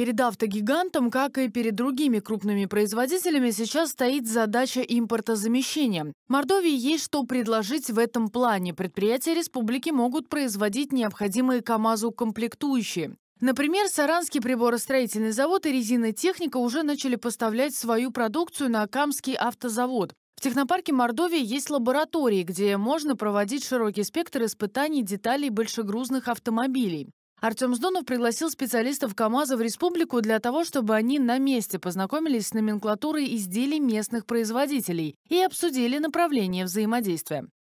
Перед автогигантом, как и перед другими крупными производителями, сейчас стоит задача импортозамещения. Мордовии есть что предложить в этом плане. Предприятия республики могут производить необходимые КАМАЗу комплектующие. Например, Саранский приборостроительный завод и резинотехника уже начали поставлять свою продукцию на Камский автозавод. В технопарке Мордовии есть лаборатории, где можно проводить широкий спектр испытаний деталей большегрузных автомобилей. Артем Сдонов пригласил специалистов КАМАЗа в республику для того, чтобы они на месте познакомились с номенклатурой изделий местных производителей и обсудили направление взаимодействия.